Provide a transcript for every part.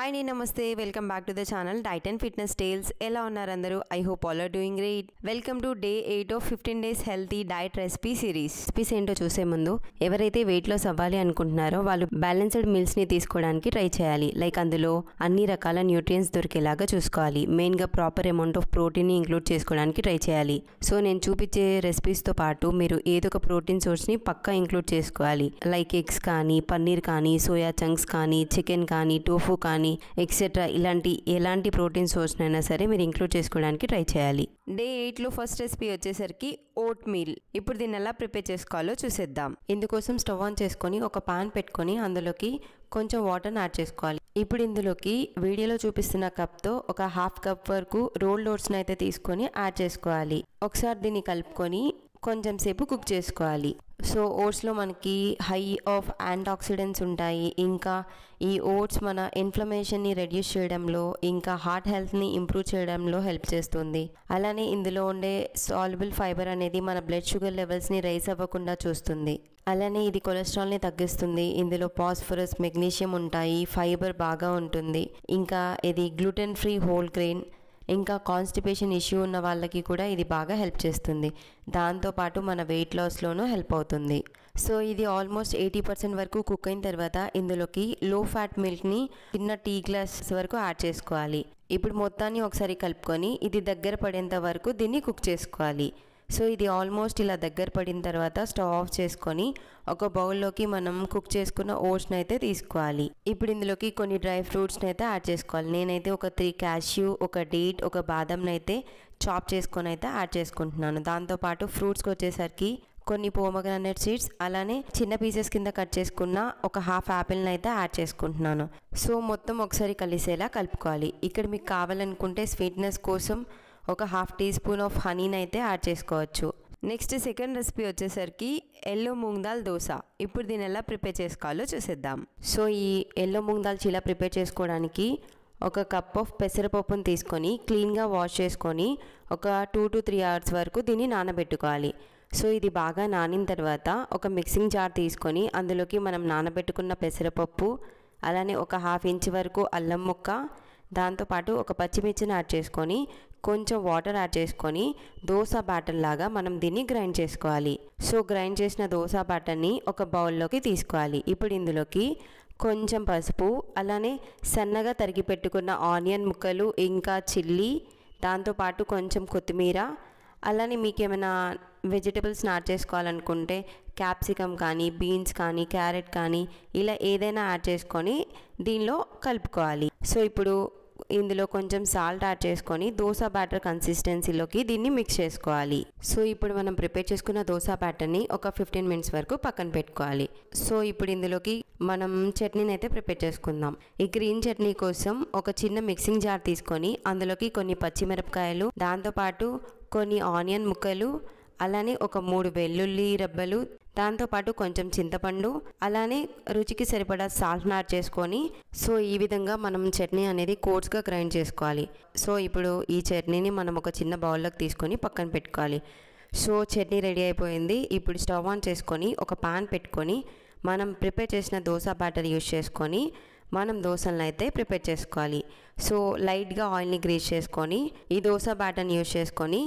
hi నీ నమస్తే welcome back to the channel diet and fitness tales ఎలా ఉన్నారు అందరూ I hope all are doing great welcome to day eight of fifteen days healthy diet recipe series recipes ఏంటో చూసే ముందు ఎవరైతే weight loss అవ్వాలి అనుకుంటున్నారో వాళ్ళు బ్యాలెన్స్డ్ ని తీసుకోవడానికి ట్రై చేయాలి లైక్ అందులో అన్ని రకాల న్యూట్రియన్స్ దొరికేలాగా చూసుకోవాలి మెయిన్గా proper amount of protein include చేసుకోవడానికి ట్రై చేయాలి సో నేను చూపించే రెసిపీస్తో పాటు మీరు ఏదొక ప్రోటీన్ ప్రోటీన్ సోర్స్ని పక్కా ఇంక్లూడ్ చేసుకోవాలి లైక్ ఎగ్స్ కానీ పన్నీర్ కానీ సోయా చంక్స్ కానీ చికెన్ కానీ టోఫు కానీ కానీ ఎక్సెట్రా ఇలాంటి ఎలాంటి ప్రోటీన్ సోర్స్నైనా సరే మీరు ఇంక్లూడ్ చేసుకోవడానికి ట్రై చేయాలి డే ఎయిట్లో ఫస్ట్ రెసిపీ వచ్చేసరికి ఓట్ మీల్ ఇప్పుడు దీన్ని ఎలా ప్రిపేర్ చేసుకోవాలో చూసేద్దాం ఇందుకోసం స్టవ్ ఆన్ చేసుకొని ఒక పాన్ పెట్టుకొని అందులోకి కొంచెం వాటర్ని యాడ్ చేసుకోవాలి ఇప్పుడు ఇందులోకి వీడియోలో చూపిస్తున్న కప్తో ఒక హాఫ్ కప్ వరకు రోల్డ్ ఓట్స్ని అయితే తీసుకొని యాడ్ చేసుకోవాలి ఒకసారి దీన్ని కలుపుకొని కొంచెం సేపు కుక్ చేసుకోవాలి సో ఓట్స్లో మనకి హై ఆఫ్ యాంటీ ఆక్సిడెంట్స్ ఉంటాయి ఇంకా ఈ ఓట్స్ మన ఇన్ఫ్లమేషన్ని రెడ్యూస్ చేయడంలో ఇంకా హార్ట్ హెల్త్ని ఇంప్రూవ్ చేయడంలో హెల్ప్ చేస్తుంది అలానే ఇందులో ఉండే సాల్బుల్ ఫైబర్ అనేది మన బ్లడ్ షుగర్ లెవెల్స్ని రైస్ అవ్వకుండా చూస్తుంది అలానే ఇది కొలెస్ట్రాల్ని తగ్గిస్తుంది ఇందులో పాస్ఫరస్ మెగ్నీషియం ఉంటాయి ఫైబర్ బాగా ఉంటుంది ఇంకా ఇది గ్లూటెన్ ఫ్రీ హోల్ గ్రెయిన్ ఇంకా కాన్స్టిపేషన్ ఇష్యూ ఉన్న వాళ్ళకి కూడా ఇది బాగా హెల్ప్ చేస్తుంది దాంతోపాటు మన వెయిట్ లాస్లోనూ హెల్ప్ అవుతుంది సో ఇది ఆల్మోస్ట్ ఎయిటీ పర్సెంట్ వరకు కుక్ అయిన తర్వాత ఇందులోకి లో ఫ్యాట్ మిల్క్ని చిన్న టీ గ్లాస్ వరకు యాడ్ చేసుకోవాలి ఇప్పుడు మొత్తాన్ని ఒకసారి కలుపుకొని ఇది దగ్గర పడేంత వరకు దీన్ని కుక్ చేసుకోవాలి సో ఇది ఆల్మోస్ట్ ఇలా దగ్గర పడిన తర్వాత స్టవ్ ఆఫ్ చేసుకొని ఒక బౌల్లోకి మనం కుక్ చేసుకున్న ఓట్స్ని అయితే తీసుకోవాలి ఇప్పుడు ఇందులోకి కొన్ని డ్రై ఫ్రూట్స్ని అయితే యాడ్ చేసుకోవాలి నేనైతే ఒక త్రీ క్యాష్యూ ఒక డేట్ ఒక బాదంని అయితే చాప్ చేసుకొని అయితే యాడ్ చేసుకుంటున్నాను దాంతోపాటు ఫ్రూట్స్కి వచ్చేసరికి కొన్ని పోమగ్రానైట్ సీడ్స్ అలానే చిన్న పీసెస్ కింద కట్ చేసుకున్న ఒక హాఫ్ యాపిల్ని అయితే యాడ్ చేసుకుంటున్నాను సో మొత్తం ఒకసారి కలిసేలా కలుపుకోవాలి ఇక్కడ మీకు కావాలనుకుంటే స్వీట్నెస్ కోసం ఒక హాఫ్ టీ స్పూన్ ఆఫ్ హనీని అయితే యాడ్ చేసుకోవచ్చు నెక్స్ట్ సెకండ్ రెసిపీ వచ్చేసరికి ఎల్లో మూంగ్ దాల్ దోశ ఇప్పుడు దీని ఎలా ప్రిపేర్ చేసుకోవాలో చూసేద్దాం సో ఈ ఎల్లో మూంగ్ దాల్ చీలా ప్రిపేర్ చేసుకోవడానికి ఒక కప్ ఆఫ్ పెసరపప్పును తీసుకొని క్లీన్గా వాష్ చేసుకొని ఒక టూ టు త్రీ అవర్స్ వరకు దీన్ని నానబెట్టుకోవాలి సో ఇది బాగా నానిన తర్వాత ఒక మిక్సింగ్ జార్ తీసుకొని అందులోకి మనం నానబెట్టుకున్న పెసరపప్పు అలానే ఒక హాఫ్ ఇంచ్ వరకు అల్లం ముక్క దాంతోపాటు ఒక పచ్చిమిర్చిని యాడ్ చేసుకొని కొంచెం వాటర్ యాడ్ చేసుకొని దోశ బ్యాటర్ లాగా మనం దీన్ని గ్రైండ్ చేసుకోవాలి సో గ్రైండ్ చేసిన దోశ బ్యాటర్ని ఒక బౌల్లోకి తీసుకోవాలి ఇప్పుడు ఇందులోకి కొంచెం పసుపు అలానే సన్నగా తరిగి పెట్టుకున్న ఆనియన్ ముక్కలు ఇంకా చిల్లీ దాంతోపాటు కొంచెం కొత్తిమీర అలానే మీకేమైనా ఏమైనా వెజిటబుల్స్ యాడ్ చేసుకోవాలనుకుంటే క్యాప్సికమ్ కానీ బీన్స్ కానీ క్యారెట్ కానీ ఇలా ఏదైనా యాడ్ చేసుకొని దీనిలో కలుపుకోవాలి సో ఇప్పుడు ఇందులో కొంచెం సాల్ట్ యాడ్ చేసుకొని దోశ బ్యాటర్ కన్సిస్టెన్సీలోకి దీన్ని మిక్స్ చేసుకోవాలి సో ఇప్పుడు మనం ప్రిపేర్ చేసుకున్న దోశ బ్యాటర్ని ఒక ఫిఫ్టీన్ మినిట్స్ వరకు పక్కన పెట్టుకోవాలి సో ఇప్పుడు ఇందులోకి మనం చట్నీని అయితే ప్రిపేర్ చేసుకుందాం ఈ గ్రీన్ చట్నీ కోసం ఒక చిన్న మిక్సింగ్ జార్ తీసుకొని అందులోకి కొన్ని పచ్చిమిరపకాయలు దాంతోపాటు కొన్ని ఆనియన్ ముక్కలు అలానే ఒక మూడు వెల్లుల్లి దాంతో దాంతోపాటు కొంచెం చింతపండు అలానే రుచికి సరిపడా సాల్ట్ నాట్ చేసుకొని సో ఈ విధంగా మనం చట్నీ అనేది కోర్స్గా గ్రైండ్ చేసుకోవాలి సో ఇప్పుడు ఈ చట్నీని మనం ఒక చిన్న బౌల్లోకి తీసుకొని పక్కన పెట్టుకోవాలి సో చట్నీ రెడీ అయిపోయింది ఇప్పుడు స్టవ్ ఆన్ చేసుకొని ఒక పాన్ పెట్టుకొని మనం ప్రిపేర్ చేసిన దోశ బ్యాటర్ యూజ్ చేసుకొని మనం దోశలను అయితే ప్రిపేర్ చేసుకోవాలి సో లైట్గా ఆయిల్ని గ్రీస్ చేసుకొని ఈ దోశ బ్యాటర్ని యూజ్ చేసుకొని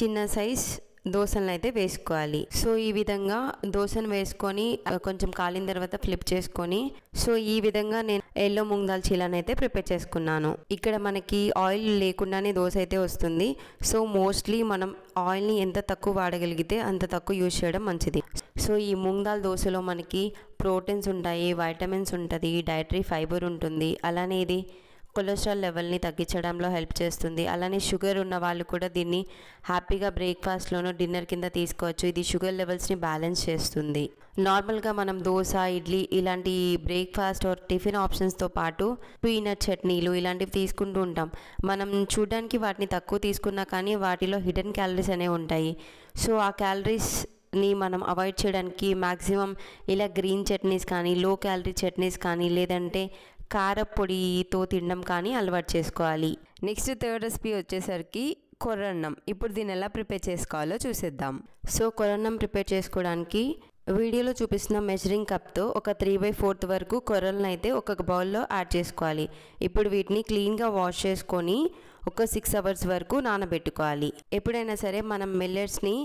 చిన్న సైజ్ దోశలను అయితే వేసుకోవాలి సో ఈ విధంగా దోశను వేసుకొని కొంచెం కాలిన తర్వాత ఫ్లిప్ చేసుకొని సో ఈ విధంగా నేను ఎల్లో ముంగ్ దాల్ చీలను అయితే ప్రిపేర్ చేసుకున్నాను ఇక్కడ మనకి ఆయిల్ లేకుండానే దోశ అయితే వస్తుంది సో మోస్ట్లీ మనం ఆయిల్ని ఎంత తక్కువ వాడగలిగితే అంత తక్కువ యూజ్ చేయడం మంచిది సో ఈ మూంగ్ దాల్ దోశలో మనకి ప్రోటీన్స్ ఉంటాయి వైటమిన్స్ ఉంటుంది డైటరీ ఫైబర్ ఉంటుంది అలానే ఇది కొలెస్ట్రాల్ లెవెల్ని తగ్గించడంలో హెల్ప్ చేస్తుంది అలానే షుగర్ ఉన్న వాళ్ళు కూడా దీన్ని హ్యాపీగా బ్రేక్ఫాస్ట్లోనూ డిన్నర్ కింద తీసుకోవచ్చు ఇది షుగర్ లెవెల్స్ని బ్యాలెన్స్ చేస్తుంది నార్మల్గా మనం దోశ ఇడ్లీ ఇలాంటి బ్రేక్ఫాస్ట్ ఆర్ టిఫిన్ ఆప్షన్స్తో పాటు పీనట్ చట్నీలు ఇలాంటివి తీసుకుంటూ ఉంటాం మనం చూడడానికి వాటిని తక్కువ తీసుకున్నా కానీ వాటిలో హిడెన్ క్యాలరీస్ అనేవి ఉంటాయి సో ఆ క్యాలరీస్ ని మనం అవాయిడ్ చేయడానికి మ్యాక్సిమం ఇలా గ్రీన్ చట్నీస్ కానీ లో క్యాలరీ చట్నీస్ కానీ లేదంటే కారపొడితో తినడం కానీ అలవాటు చేసుకోవాలి నెక్స్ట్ థర్డ్ రెసిపీ వచ్చేసరికి కొరన్నం ఇప్పుడు దీన్ని ఎలా ప్రిపేర్ చేసుకోవాలో చూసేద్దాం సో కొరన్నం ప్రిపేర్ చేసుకోవడానికి వీడియోలో చూపిస్తున్న మెజరింగ్ కప్తో ఒక త్రీ బై ఫోర్త్ వరకు కొర్రలను అయితే ఒక బౌల్లో యాడ్ చేసుకోవాలి ఇప్పుడు వీటిని క్లీన్గా వాష్ చేసుకొని ఒక సిక్స్ అవర్స్ వరకు నానబెట్టుకోవాలి ఎప్పుడైనా సరే మనం మిల్లెట్స్ని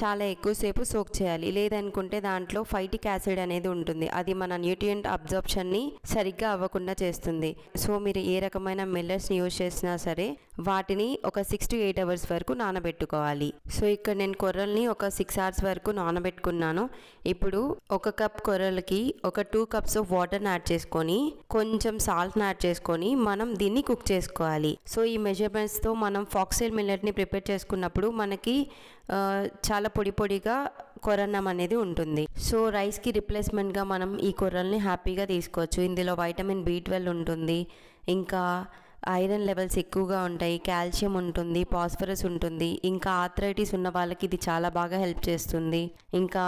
చాలా ఎక్కువసేపు సోక్ చేయాలి లేదనుకుంటే దాంట్లో ఫైటిక్ యాసిడ్ అనేది ఉంటుంది అది మన న్యూట్రియంట్ అబ్జర్ప్షన్ని సరిగ్గా అవ్వకుండా చేస్తుంది సో మీరు ఏ రకమైన మిల్లెట్స్ని యూజ్ చేసినా సరే వాటిని ఒక సిక్స్ టు ఎయిట్ అవర్స్ వరకు నానబెట్టుకోవాలి సో ఇక్కడ నేను కొర్రల్ని ఒక సిక్స్ అవర్స్ వరకు నానబెట్టుకున్నాను ఇప్పుడు ఒక కప్ కొర్రలకి ఒక టూ కప్స్ ఆఫ్ వాటర్ని యాడ్ చేసుకొని కొంచెం సాల్ట్ని యాడ్ చేసుకొని మనం దీన్ని కుక్ చేసుకోవాలి సో ఈ మెజర్మెంట్స్తో మనం ఫాక్సైల్ మిల్లెట్ని ప్రిపేర్ చేసుకున్నప్పుడు మనకి చాలా చాలా పొడి పొడిగా కొరన్నం అనేది ఉంటుంది సో రైస్కి రిప్లేస్మెంట్గా మనం ఈ కొర్రల్ని హ్యాపీగా తీసుకోవచ్చు ఇందులో వైటమిన్ బి ట్వెల్వ్ ఉంటుంది ఇంకా ఐరన్ లెవెల్స్ ఎక్కువగా ఉంటాయి కాల్షియం ఉంటుంది పాస్ఫరస్ ఉంటుంది ఇంకా ఆథరైటిస్ ఉన్న వాళ్ళకి ఇది చాలా బాగా హెల్ప్ చేస్తుంది ఇంకా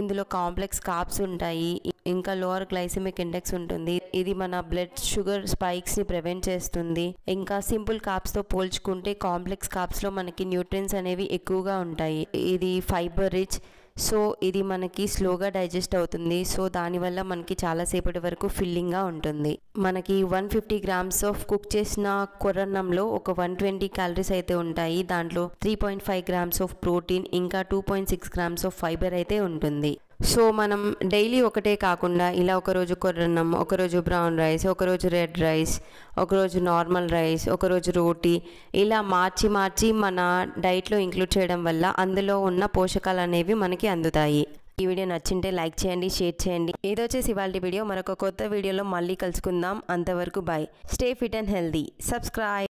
ఇందులో కాంప్లెక్స్ కాప్స్ ఉంటాయి ఇంకా లోవర్ గ్లైసెమిక్ ఇండెక్స్ ఉంటుంది ఇది మన బ్లడ్ షుగర్ స్పైక్స్ ని ప్రివెంట్ చేస్తుంది ఇంకా సింపుల్ కాప్స్ తో పోల్చుకుంటే కాంప్లెక్స్ కాప్స్ లో మనకి న్యూట్రియన్స్ అనేవి ఎక్కువగా ఉంటాయి ఇది ఫైబర్ రిచ్ సో ఇది మనకి స్లోగా డైజెస్ట్ అవుతుంది సో దానివల్ల మనకి చాలాసేపటి వరకు ఫిల్లింగ్గా ఉంటుంది మనకి one fifty grams of cook చేసిన కొరన్నంలో ఒక వన్ ట్వంటీ క్యాలరీస్ అయితే ఉంటాయి దాంట్లో three point five grams of protein ఇంకా two point six grams of fibre అయితే ఉంటుంది సో మనం డైలీ ఒకటే కాకుండా ఇలా ఒకరోజు కొర్రన్నం ఒకరోజు బ్రౌన్ రైస్ ఒకరోజు రెడ్ రైస్ ఒకరోజు నార్మల్ రైస్ ఒకరోజు రోటీ ఇలా మార్చి మార్చి మన డైట్లో ఇంక్లూడ్ చేయడం వల్ల అందులో ఉన్న పోషకాలు అనేవి మనకి అందుతాయి ఈ వీడియో నచ్చింటే లైక్ చేయండి షేర్ చేయండి ఏదో చేసి ఇవాళ వీడియో మరొక కొత్త వీడియోలో మళ్ళీ కలుసుకుందాం అంతవరకు bye stay fit and healthy subscribe